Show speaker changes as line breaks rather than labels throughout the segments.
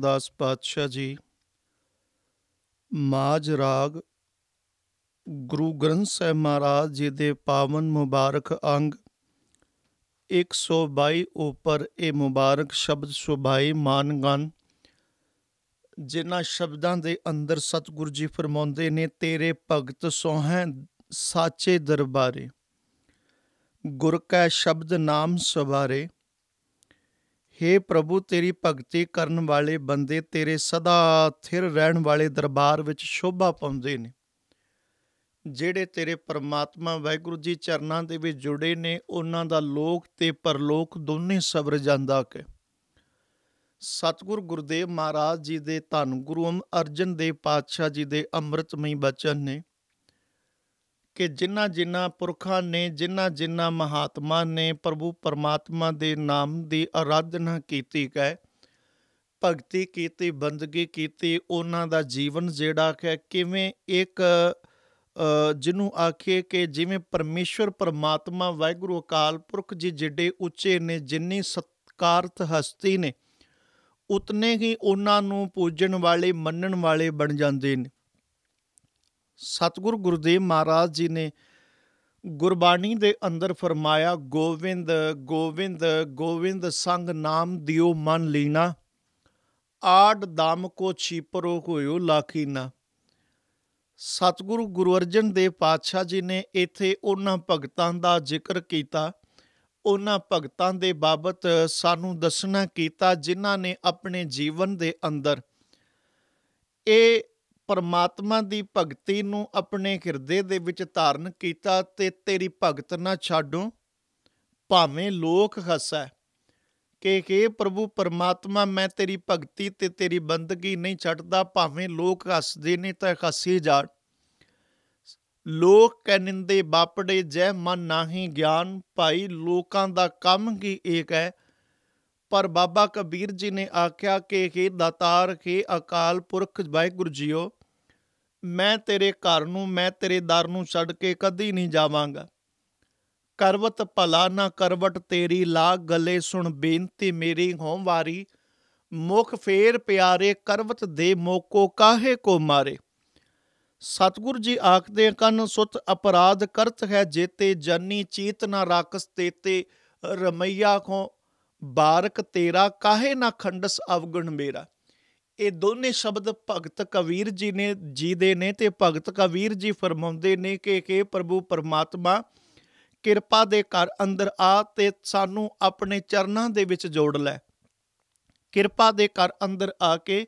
ਅਰਦਾਸ ਪਾਤਸ਼ਾਹ ਜੀ ਮਾਜ ਰਾਗ ਗੁਰੂ ਗ੍ਰੰਥ ਸਾਹਿਬ ਮਹਾਰਾਜ ਜੀ ਦੇ ਪਾਵਨ ਮੁਬਾਰਕ ਅੰਗ 122 ਉੱਪਰ ਇਹ ਮੁਬਾਰਕ ਸ਼ਬਦ ਸੁਭਾਈ ਮਾਨਗਨ ਜਿਨ੍ਹਾਂ ਸ਼ਬਦਾਂ ਦੇ ਅੰਦਰ ਸਤਿਗੁਰੂ ਜੀ ਫਰਮਾਉਂਦੇ ਨੇ ਤੇਰੇ ਭਗਤ ਸੋਹੈ ਸਾਚੇ ਦਰਬਾਰੇ ਗੁਰ ਕੈ ਸ਼ਬਦ ਨਾਮ ਸਵਾਰੇ हे ਪ੍ਰਭੂ ਤੇਰੀ ਭਗਤੀ ਕਰਨ ਵਾਲੇ ਬੰਦੇ ਤੇਰੇ ਸਦਾ ਥਿਰ ਰਹਿਣ ਵਾਲੇ ਦਰਬਾਰ ਵਿੱਚ ਸ਼ੋਭਾ ਪਾਉਂਦੇ ਨੇ ਜਿਹੜੇ ਤੇਰੇ ਪਰਮਾਤਮਾ ਵਾਹਿਗੁਰੂ ਜੀ ਚਰਨਾਂ ਦੇ ਵਿੱਚ ਜੁੜੇ ਨੇ ਉਹਨਾਂ ਦਾ ਲੋਕ ਤੇ ਪਰਲੋਕ ਦੋਨੇ ਸਬਰ ਜਾਂਦਾ ਕੇ ਸਤਗੁਰ ਗੁਰਦੇਵ ਮਹਾਰਾਜ ਜੀ ਦੇ ਧੰਨ ਗੁਰੂ ਅਰਜਨ ਦੇਵ ਪਾਤਸ਼ਾਹ ਜੀ ਦੇ ਅੰਮ੍ਰਿਤਮਈ ਬਚਨ ਨੇ ਕਿ ਜਿਨ੍ਹਾਂ ਜਿਨ੍ਹਾਂ ਪੁਰਖਾਂ ਨੇ ਜਿਨ੍ਹਾਂ ਜਿਨ੍ਹਾਂ ਮਹਾਤਮਾ ਨੇ ਪ੍ਰਭੂ ਪਰਮਾਤਮਾ ਦੇ ਨਾਮ ਦੀ ਅਰਾਧਨਾ ਕੀਤੀ ਹੈ ਭਗਤੀ ਕੀਤੀ ਬੰਦਗੀ ਕੀਤੀ ਉਹਨਾਂ ਦਾ ਜੀਵਨ ਜਿਹੜਾ ਹੈ ਕਿਵੇਂ ਇੱਕ ਜਿਹਨੂੰ ਆਖੇ ਕਿ ਜਿਵੇਂ ਪਰਮੇਸ਼ਵਰ ਪਰਮਾਤਮਾ ਵਾਹਿਗੁਰੂ ਅਕਾਲ ਪੁਰਖ ਜੀ ਜਿਹੜੇ ਉੱਚੇ ਨੇ ਜਿੰਨੀ ਸਤਕਾਰਤ ਹਸਤੀ ਨੇ ਉਤਨੇ ਹੀ ਉਹਨਾਂ ਨੂੰ ਪੂਜਣ ਵਾਲੇ ਮੰਨਣ ਵਾਲੇ ਬਣ ਜਾਂਦੇ ਨੇ ਸਤਿਗੁਰ ਗੁਰਦੇਵ ਮਹਾਰਾਜ ਜੀ ਨੇ ਗੁਰਬਾਣੀ ਦੇ ਅੰਦਰ ਫਰਮਾਇਆ ਗੋਵਿੰਦ ਗੋਵਿੰਦ ਗੋਵਿੰਦ ਸੰਗ ਨਾਮ ਦਿਓ ਮਨ ਲੀਨਾ ਆੜ ਦਮ ਕੋ ਛੀਪਰੋ ਹੋਇਓ ਲਾਖੀਨਾ ਸਤਿਗੁਰੂ ਗੁਰੂ ਅਰਜਨ ਦੇਵ ਪਾਤਸ਼ਾਹ ਜੀ ਨੇ ਇੱਥੇ ਉਹਨਾਂ ਭਗਤਾਂ ਦਾ ਜ਼ਿਕਰ ਕੀਤਾ ਉਹਨਾਂ ਭਗਤਾਂ ਦੇ ਬਾਬਤ ਸਾਨੂੰ ਦੱਸਣਾ ਕੀਤਾ ਜਿਨ੍ਹਾਂ ਨੇ ਆਪਣੇ ਜੀਵਨ ਦੇ ਅੰਦਰ ਇਹ ਪਰਮਾਤਮਾ ਦੀ ਭਗਤੀ ਨੂੰ ਆਪਣੇ ਹਿਰਦੇ ਦੇ ਵਿੱਚ ਧਾਰਨ ਕੀਤਾ ਤੇ ਤੇਰੀ ਭਗਤ ਨਾ ਛਾਡੋ ਭਾਵੇਂ ਲੋਕ ਹੱਸੈ ਕਿ ਕਿ ਪ੍ਰਭੂ ਪਰਮਾਤਮਾ ਮੈਂ ਤੇਰੀ ਭਗਤੀ ਤੇ ਤੇਰੀ ਬੰਦਗੀ ਨਹੀਂ ਛੱਡਦਾ ਭਾਵੇਂ ਲੋਕ ਹੱਸਦੇ ਨੇ ਤਾਂ ਹੱਸੀ ਜਾ ਲੋਕ ਕਨਿੰਦੇ ਬਾਪੜੇ ਜੈ ਮਨ ਨਾਹੀ ਗਿਆਨ ਭਾਈ ਲੋਕਾਂ ਦਾ ਕੰਮ ਕੀ ਏਕ ਹੈ ਪਰ ਬਾਬਾ ਕਬੀਰ ਜੀ ਨੇ ਆਖਿਆ ਕਿ ਹੇ ਦਾਤਾਰ ਕੇ ਅਕਾਲ ਪੁਰਖ ਵਾਹਿਗੁਰੂ ਜੀਓ ਮੈਂ ਤੇਰੇ ਘਰ ਨੂੰ ਮੈਂ ਤੇਰੇ ਦਰ ਨੂੰ ਛੱਡ ਕੇ ਕਦੀ ਨਹੀਂ ਜਾਵਾਂਗਾ ਕਰਵਤ ਭਲਾ ਨਾ ਕਰਵਟ ਤੇਰੀ ਲਾਗ ਗਲੇ ਸੁਣ ਬੇਨਤੀ ਮੇਰੀ ਹੋਮਵਾਰੀ ਵਾਰੀ ਮੁਖ ਫੇਰ ਪਿਆਰੇ ਕਰਵਤ ਦੇ ਮੋਕੋ ਕਾਹੇ ਕੋ ਮਾਰੇ ਸਤਗੁਰ ਜੀ ਆਖਦੇ ਕੰਨ ਸੁਤ ਅਪਰਾਧ ਕਰਤ ਹੈ ਜੇਤੇ ਜਨੀ ਚੀਤ ਨਾ ਰਾਕਸ ਤੇਤੇ ਰਮਈਆ ਕੋ ਬਾਰਕ ਤੇਰਾ ਕਾਹੇ ਨਾ ਖੰਡਸ ਅਵਗਣ ਮੇਰਾ ਇਹ ਦੋਨੇ ਸ਼ਬਦ ਭਗਤ ਕਬੀਰ ਜੀ ਨੇ ਜੀ ਦੇ ਨੇ ਤੇ ਭਗਤ ਕਬੀਰ ਜੀ ਫਰਮਾਉਂਦੇ ਨੇ ਕਿ ਕਿ ਪ੍ਰਭੂ ਪਰਮਾਤਮਾ ਕਿਰਪਾ ਦੇ ਘਰ ਅੰਦਰ ਆ ਤੇ ਸਾਨੂੰ ਆਪਣੇ ਚਰਨਾਂ ਦੇ ਵਿੱਚ ਜੋੜ ਲੈ ਕਿਰਪਾ ਦੇ ਘਰ ਅੰਦਰ ਆ ਕੇ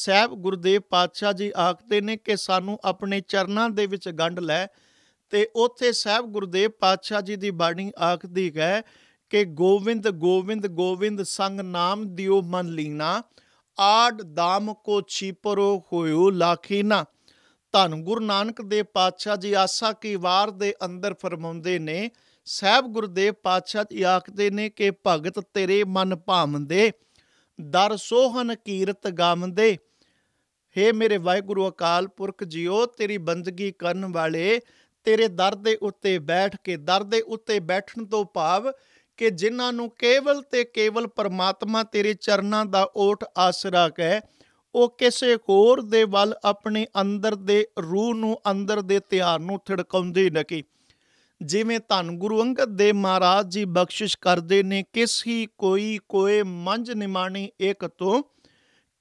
ਸਹਿਬ ਗੁਰਦੇਵ ਪਾਤਸ਼ਾਹ ਜੀ ਆਖਦੇ ਨੇ ਕਿ ਸਾਨੂੰ ਆਪਣੇ ਚਰਨਾਂ ਦੇ ਵਿੱਚ ਗੰਢ ਲੈ ਤੇ ਉਥੇ ਸਹਿਬ ਗੁਰਦੇਵ ਪਾਤਸ਼ਾਹ ਜੀ ਦੀ ਬਾਣੀ ਆਖਦੀ ਹੈ ਕਿ ਗੋਵਿੰਦ ਗੋਵਿੰਦ ਗੋਵਿੰਦ ਸੰਗ ਨਾਮ ਦਿਓ ਮਨ ਲੀਨਾ ਆੜ ਦਾਮ ਕੋ ਛੀਪਰੋ ਹੋਇਓ ਨਾ ਧੰ ਗੁਰੂ ਨਾਨਕ ਦੇ ਪਾਤਸ਼ਾਹ ਜੀ ਆਸਾ ਕੀ ਵਾਰ ਦੇ ਅੰਦਰ ਫਰਮਾਉਂਦੇ ਨੇ ਸਹਿਬ ਗੁਰਦੇਵ ਪਾਤਸ਼ਾਹ ਜੀ ਆਖਦੇ ਨੇ ਕਿ ਭਗਤ ਤੇਰੇ ਮਨ ਭਾਵੰਦੇ ਦਰ ਸੋਹਨ ਕੀਰਤ ਗਾਵੰਦੇ हे ਮੇਰੇ ਵਾਹਿਗੁਰੂ ਅਕਾਲ ਪੁਰਖ ਜੀਓ ਤੇਰੀ ਬੰਦਗੀ ਕਰਨ ਵਾਲੇ ਤੇਰੇ ਦਰ ਦੇ ਉੱਤੇ ਬੈਠ ਕੇ ਦਰ ਦੇ ਉੱਤੇ ਬੈਠਣ ਤੋਂ ਭਾਵ ਕਿ ਜਿਨ੍ਹਾਂ ਨੂੰ ਕੇਵਲ ਤੇ ਕੇਵਲ ਪਰਮਾਤਮਾ ਤੇਰੇ ਚਰਨਾਂ ਦਾ ਓਟ ਆਸਰਾ ਹੈ ਉਹ ਕਿਸੇ ਹੋਰ ਦੇ ਵੱਲ ਆਪਣੇ ਅੰਦਰ ਦੇ ਰੂਹ ਨੂੰ ਅੰਦਰ ਦੇ ਧਿਆਨ ਨੂੰ ਥੜਕਾਉਂਦੇ ਨਕੀ ਜਿਵੇਂ ਧੰ ਗੁਰੂ ਅੰਗਦ ਦੇ ਮਹਾਰਾਜ ਜੀ ਬਖਸ਼ਿਸ਼ ਕਰਦੇ ਨੇ ਕਿਸ ਹੀ ਕੋਈ ਕੋਏ ਮੰਝ ਨਿਮਾਣੀ ਇੱਕ ਤੋਂ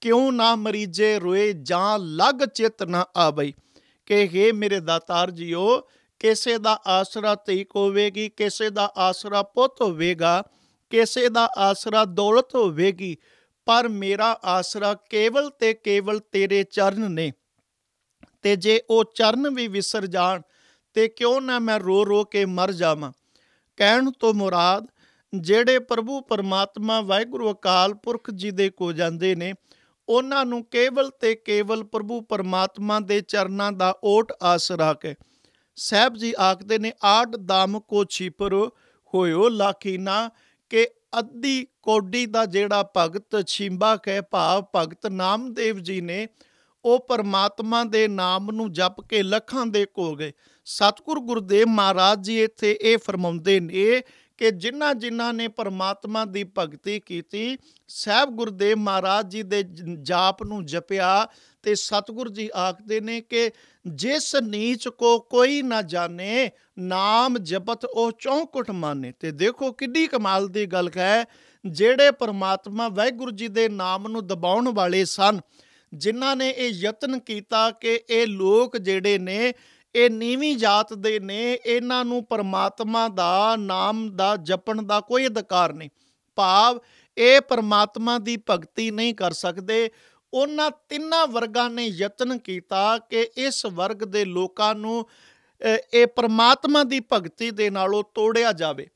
ਕਿਉਂ ਨਾ ਮਰੀਜੇ ਰੋਏ ਜਾਂ ਲਗ ਚਿਤ ਨਾ ਆਵੇ ਕਿ ਹੇ ਮੇਰੇ ਦਾਤਾਰ ਜੀਓ ਕਿਸੇ ਦਾ ਆਸਰਾ ਧੀ ਹੋਵੇਗੀ ਕਿਸੇ ਦਾ ਆਸਰਾ ਪੁੱਤ ਹੋਵੇਗਾ ਕਿਸੇ ਦਾ ਆਸਰਾ ਦੌਲਤ ਹੋਵੇਗੀ ਪਰ ਮੇਰਾ ਆਸਰਾ ਕੇਵਲ ਤੇ ਕੇਵਲ ਤੇਰੇ ਚਰਨ ਨੇ ਤੇ ਜੇ ਉਹ ਚਰਨ ਵੀ ਵਿਸਰ ਜਾਣ ਤੇ ਕਿਉਂ ਨਾ ਮੈਂ ਰੋ ਰੋ ਕੇ ਮਰ ਜਾਵਾਂ ਕਹਿਣ ਤੋਂ ਮੁਰਾਦ ਜਿਹੜੇ ਪ੍ਰਭੂ ਪਰਮਾਤਮਾ ਵਾਹਿਗੁਰੂ ਅਕਾਲ ਪੁਰਖ ਜੀ ਦੇ ਕੋ ਜਾਂਦੇ ਨੇ ਉਹਨਾਂ ਨੂੰ ਕੇਵਲ ਤੇ ਕੇਵਲ ਪ੍ਰਭੂ ਪਰਮਾਤਮਾ ਦੇ ਚਰਨਾਂ ਦਾ ਓਟ ਆਸਰਾ ਕੇ ਸਾਹਿਬ ਜੀ ਆਖਦੇ ਨੇ ਆਟ ਦਾਮ ਕੋ ਛੀਪਰ ਹੋਇਓ ਲਾਕੀਨਾ ਕਿ ਅੱਧੀ ਕੋਡੀ ਦਾ ਜਿਹੜਾ ਭਗਤ ਛਿੰਬਾ ਕਹਿ ਭਾਵ ਭਗਤ ਨਾਮਦੇਵ ਜੀ ਨੇ ਉਹ ਪਰਮਾਤਮਾ ਦੇ ਨਾਮ ਨੂੰ ਜਪ ਕੇ ਲੱਖਾਂ ਦੇ ਕੋ ਗਏ ਸਤਿਗੁਰ ਗੁਰਦੇਵ ਮਹਾਰਾਜ ਜੀ ਇੱਥੇ ਇਹ ਫਰਮਾਉਂਦੇ ਨੇ ਕਿ ਜਿਨ੍ਹਾਂ ਜਿਨ੍ਹਾਂ ਨੇ ਪਰਮਾਤਮਾ ਦੀ ਭਗਤੀ ਕੀਤੀ ਸਹਿਬ ਗੁਰਦੇਵ ਮਹਾਰਾਜ ਜੀ ਦੇ ਜਾਪ ਨੂੰ ਜਪਿਆ ਤੇ ਸਤਿਗੁਰ ਜੀ ਆਖਦੇ ਨੇ ਕਿ ਜਿਸ ਨੀਚ ਕੋ ਕੋਈ ਨਾ ਜਾਣੇ ਨਾਮ ਜਪਤ ਉਹ ਚੌਂਕਟ ਮਾਨੇ ਤੇ ਦੇਖੋ ਕਿੱਡੀ ਕਮਾਲ ਦੀ ਗੱਲ ਹੈ ਜਿਹੜੇ ਪਰਮਾਤਮਾ ਵਾਹਿਗੁਰੂ ਜੀ ਦੇ ਨਾਮ ਨੂੰ ਦਬਾਉਣ ਵਾਲੇ ਸਨ ਜਿਨ੍ਹਾਂ ਨੇ ਇਹ ਯਤਨ ਕੀਤਾ ਕਿ ਇਹ ਲੋਕ ਜਿਹੜੇ ਨੇ ਇਹ ਨੀਵੀਂ ਜਾਤ ਦੇ ਨੇ ਇਹਨਾਂ ਨੂੰ ਪਰਮਾਤਮਾ ਦਾ ਨਾਮ ਦਾ ਜਪਣ ਦਾ ਕੋਈ ਅਧਿਕਾਰ ਨਹੀਂ ਭਾਵ ਇਹ ਪਰਮਾਤਮਾ ਦੀ ਭਗਤੀ ਨਹੀਂ ਕਰ ਸਕਦੇ ਉਹਨਾਂ ਤਿੰਨਾਂ ਵਰਗਾਂ ਨੇ ਯਤਨ ਕੀਤਾ ਕਿ ਇਸ ਵਰਗ ਦੇ ਲੋਕਾਂ ਨੂੰ ਇਹ ਪਰਮਾਤਮਾ ਦੀ ਭਗਤੀ ਦੇ ਨਾਲੋਂ ਤੋੜਿਆ ਜਾਵੇ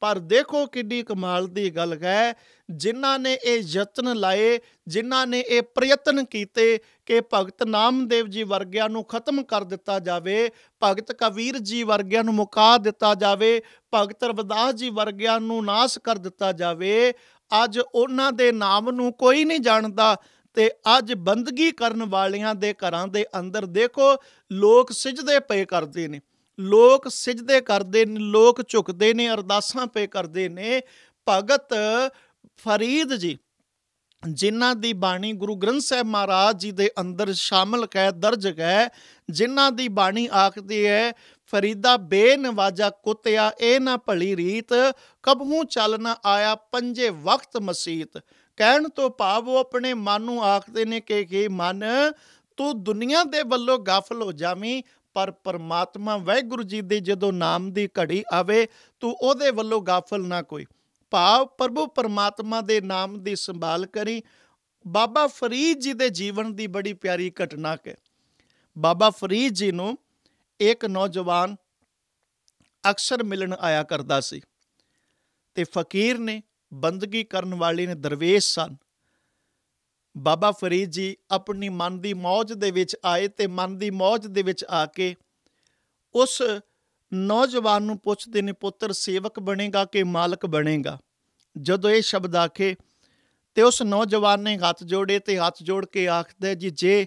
ਪਰ ਦੇਖੋ ਕਿੰਨੀ ਕਮਾਲ ਦੀ ਗੱਲ ਹੈ ਜਿਨ੍ਹਾਂ ਨੇ ਇਹ ਯਤਨ ਲਾਏ ਜਿਨ੍ਹਾਂ ਨੇ ਇਹ ਪ੍ਰਯਤਨ ਕੀਤੇ ਕਿ ਭਗਤ ਨਾਮਦੇਵ ਜੀ ਵਰਗਿਆਂ ਨੂੰ ਖਤਮ ਕਰ ਦਿੱਤਾ ਜਾਵੇ ਭਗਤ ਕਬੀਰ ਜੀ ਵਰਗਿਆਂ ਨੂੰ ਮੁਕਾ ਦਿੱਤਾ ਜਾਵੇ ਭਗਤ ਰਵਿਦਾਸ ਜੀ ਵਰਗਿਆਂ ਨੂੰ ਨਾਸ ਕਰ ਦਿੱਤਾ ਜਾਵੇ ਅੱਜ ਉਹਨਾਂ ਦੇ ਨਾਮ ਨੂੰ ਕੋਈ ਨਹੀਂ ਜਾਣਦਾ ਤੇ ਅੱਜ ਬੰਦਗੀ ਕਰਨ ਵਾਲਿਆਂ ਦੇ ਘਰਾਂ ਦੇ ਅੰਦਰ ਦੇਖੋ ਲੋਕ ਸਿਜਦੇ ਪਏ ਕਰਦੇ ਨੇ ਲੋਕ ਸਿਜਦੇ ਕਰਦੇ ਨੇ ਲੋਕ ਝੁਕਦੇ ਨੇ ਅਰਦਾਸਾਂ ਪਏ ਕਰਦੇ ਨੇ ਭਗਤ ਫਰੀਦ ਜੀ ਜਿਨ੍ਹਾਂ ਦੀ ਬਾਣੀ ਗੁਰੂ ਗ੍ਰੰਥ ਸਾਹਿਬ ਮਹਾਰਾਜ ਜੀ ਦੇ ਅੰਦਰ ਸ਼ਾਮਲ ਹੈ ਦਰਜ ਹੈ ਜਿਨ੍ਹਾਂ ਦੀ ਬਾਣੀ ਆਖਦੀ ਹੈ ਫਰੀਦਾ ਬੇਨਵਾਜਾ ਕੁੱਤਿਆ ਇਹ ਨਾ ਭਲੀ ਰੀਤ ਕਬਹੂ ਚੱਲ ਨਾ ਆਇਆ ਪੰਜੇ ਵਕਤ ਮਸੀਤ ਕਹਿਣ ਤੋਂ ਭਾਵ ਉਹ ਆਪਣੇ ਮਨ ਨੂੰ ਆਖਦੇ ਨੇ ਕਿ ਕਿ ਮਨ ਤੂੰ ਦੁਨੀਆ ਦੇ ਵੱਲੋਂ ਗਾਫਲ ਹੋ ਜਾਵੀਂ ਪਰ ਪਰਮਾਤਮਾ ਵਾਹਿਗੁਰੂ ਜੀ ਦੇ ਜਦੋਂ ਨਾਮ ਦੀ ਘੜੀ ਆਵੇ ਤੂੰ ਉਹਦੇ ਵੱਲੋਂ ਗਾਫਲ ਨਾ ਕੋਈ ਭਾਵ ਪ੍ਰਭੂ ਪਰਮਾਤਮਾ ਦੇ ਨਾਮ ਦੀ ਸੰਭਾਲ ਕਰੀ ਬਾਬਾ ਫਰੀਦ ਜੀ ਦੇ ਜੀਵਨ ਦੀ ਬੜੀ ਪਿਆਰੀ ਘਟਨਾ ਹੈ ਬਾਬਾ ਫਰੀਦ ਜੀ ਨੂੰ ਇੱਕ ਨੌਜਵਾਨ ਅਕਸਰ ਮਿਲਣ ਆਇਆ ਕਰਦਾ ਸੀ ਤੇ ਫਕੀਰ ਨੇ ਬੰਦਗੀ ਕਰਨ ਵਾਲੇ ਨੇ ਦਰਵੇਸ਼ ਸਨ ਬਾਬਾ ਫਰੀਦ ਜੀ ਆਪਣੀ ਮਨ ਦੀ ਮੌਜ ਦੇ ਵਿੱਚ ਆਏ ਤੇ ਮਨ ਦੀ ਮੌਜ ਦੇ ਵਿੱਚ ਆ ਕੇ ਉਸ ਨੌਜਵਾਨ ਨੂੰ ਪੁੱਛਦੇ ਨੇ ਪੁੱਤਰ ਸੇਵਕ ਬਣੇਗਾ ਕਿ ਮਾਲਕ ਬਣੇਗਾ ਜਦੋਂ ਇਹ ਸ਼ਬਦ ਆਖੇ ਤੇ ਉਸ ਨੌਜਵਾਨ ਨੇ ਹੱਥ ਜੋੜੇ ਤੇ ਹੱਥ ਜੋੜ ਕੇ ਆਖਦਾ ਜੀ ਜੇ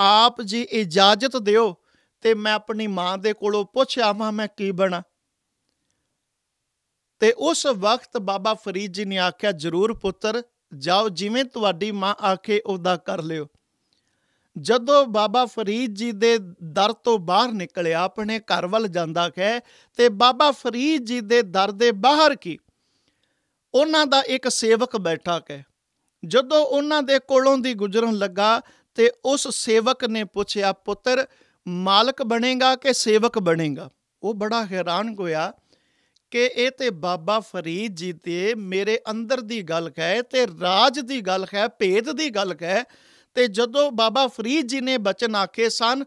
ਆਪ ਜੀ ਇਜਾਜ਼ਤ ਦਿਓ ਤੇ ਮੈਂ ਆਪਣੀ ਮਾਂ ਦੇ ਕੋਲੋਂ ਪੁੱਛ ਆਵਾਂ ਮੈਂ ਕੀ ਬਣਾ ਤੇ ਉਸ ਵਕਤ ਬਾਬਾ ਫਰੀਦ ਜੀ ਨੇ ਆਖਿਆ ਜ਼ਰੂਰ ਪੁੱਤਰ ਜਾਓ ਜਿਵੇਂ ਤੁਹਾਡੀ ਮਾਂ ਆਖੇ ਉਹਦਾ ਕਰ ਲਿਓ ਜਦੋਂ ਬਾਬਾ ਫਰੀਦ ਜੀ ਦੇ ਦਰ ਤੋਂ ਬਾਹਰ ਨਿਕਲਿਆ ਆਪਣੇ ਘਰ ਵੱਲ ਜਾਂਦਾ ਹੈ ਤੇ ਬਾਬਾ ਫਰੀਦ ਜੀ ਦੇ ਦਰ ਦੇ ਬਾਹਰ ਕੀ ਉਹਨਾਂ ਦਾ ਇੱਕ ਸੇਵਕ ਬੈਠਾ ਹੈ ਜਦੋਂ ਉਹਨਾਂ ਦੇ ਕੋਲੋਂ ਦੀ ਗੁਜ਼ਰਨ ਲੱਗਾ ਤੇ ਉਸ ਸੇਵਕ ਨੇ ਪੁੱਛਿਆ ਪੁੱਤਰ ਮਾਲਕ ਬਣੇਗਾ ਕਿ ਸੇਵਕ ਬਣੇਗਾ ਉਹ ਬੜਾ ਹੈਰਾਨ ਹੋਇਆ ਕਿ ਇਹ ਤੇ ਬਾਬਾ ਫਰੀਦ ਜੀ ਤੇ ਮੇਰੇ ਅੰਦਰ ਦੀ ਗੱਲ ਹੈ ਤੇ ਰਾਜ ਦੀ ਗੱਲ ਹੈ ਭੇਦ ਦੀ ਗੱਲ ਹੈ ਤੇ ਜਦੋਂ ਬਾਬਾ ਫਰੀਦ ਜੀ ਨੇ ਬਚਨ ਆਖੇ ਸਨ